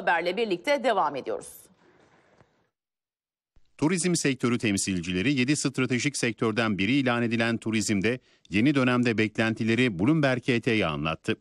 haberle birlikte devam ediyoruz. Turizm sektörü temsilcileri 7 stratejik sektörden biri ilan edilen turizmde yeni dönemde beklentileri Bloomberg HT'ye anlattı.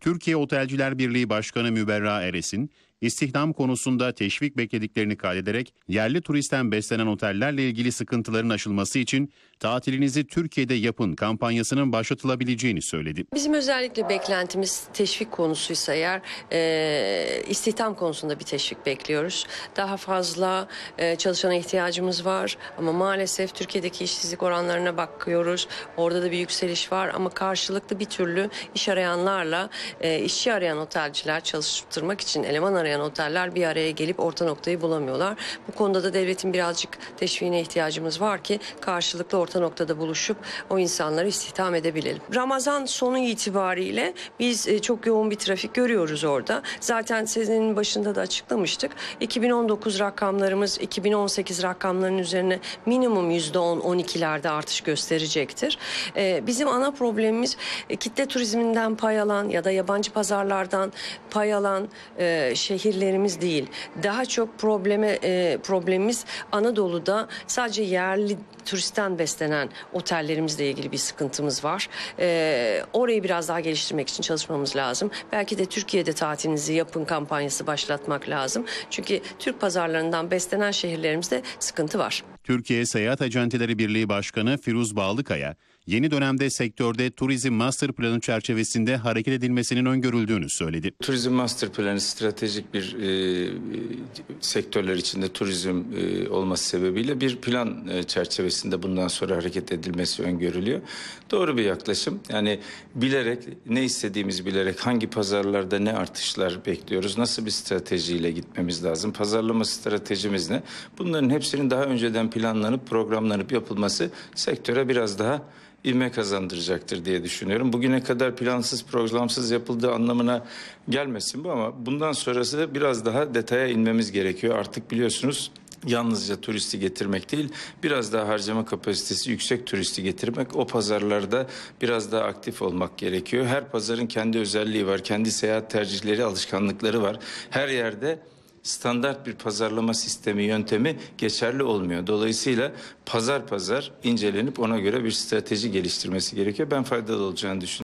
Türkiye Otelciler Birliği Başkanı Müberra Eres'in istihdam konusunda teşvik beklediklerini kaydederek yerli turistten beslenen otellerle ilgili sıkıntıların aşılması için tatilinizi Türkiye'de yapın kampanyasının başlatılabileceğini söyledi. Bizim özellikle beklentimiz teşvik konusuysa eğer e, istihdam konusunda bir teşvik bekliyoruz. Daha fazla e, çalışana ihtiyacımız var ama maalesef Türkiye'deki işsizlik oranlarına bakıyoruz. Orada da bir yükseliş var ama karşılıklı bir türlü iş arayanlarla e, işçi arayan otelciler çalıştırmak için eleman arayan arayan oteller bir araya gelip orta noktayı bulamıyorlar. Bu konuda da devletin birazcık teşviğine ihtiyacımız var ki karşılıklı orta noktada buluşup o insanları istihdam edebilelim. Ramazan sonu itibariyle biz e, çok yoğun bir trafik görüyoruz orada. Zaten sizin başında da açıklamıştık. 2019 rakamlarımız 2018 rakamlarının üzerine minimum %10-12'lerde artış gösterecektir. E, bizim ana problemimiz e, kitle turizminden pay alan ya da yabancı pazarlardan pay alan şey şehirlerimiz değil. Daha çok probleme e, problemimiz Anadolu'da sadece yerli turistten beslenen otellerimizle ilgili bir sıkıntımız var. E, orayı biraz daha geliştirmek için çalışmamız lazım. Belki de Türkiye'de tatilinizi yapın kampanyası başlatmak lazım. Çünkü Türk pazarlarından beslenen şehirlerimizde sıkıntı var. Türkiye Seyahat Acenteleri Birliği Başkanı Firuz Bağlıkaya, yeni dönemde sektörde turizm master planı çerçevesinde hareket edilmesinin öngörüldüğünü söyledi. Turizm master planı stratejik bir e, e, sektörler içinde turizm e, olması sebebiyle bir plan e, çerçevesinde bundan sonra hareket edilmesi öngörülüyor. Doğru bir yaklaşım. Yani bilerek ne istediğimiz bilerek hangi pazarlarda ne artışlar bekliyoruz, nasıl bir stratejiyle gitmemiz lazım, pazarlama stratejimiz ne? Bunların hepsinin daha önceden planlanıp programlanıp yapılması sektöre biraz daha ivme kazandıracaktır diye düşünüyorum. Bugüne kadar plansız programsız yapıldığı anlamına gelmesin bu ama bundan sonrası da biraz daha detaya inmemiz gerekiyor. Artık biliyorsunuz yalnızca turisti getirmek değil biraz daha harcama kapasitesi yüksek turisti getirmek o pazarlarda biraz daha aktif olmak gerekiyor. Her pazarın kendi özelliği var kendi seyahat tercihleri alışkanlıkları var her yerde standart bir pazarlama sistemi yöntemi geçerli olmuyor. Dolayısıyla pazar pazar incelenip ona göre bir strateji geliştirmesi gerekiyor. Ben faydalı olacağını düşünüyorum.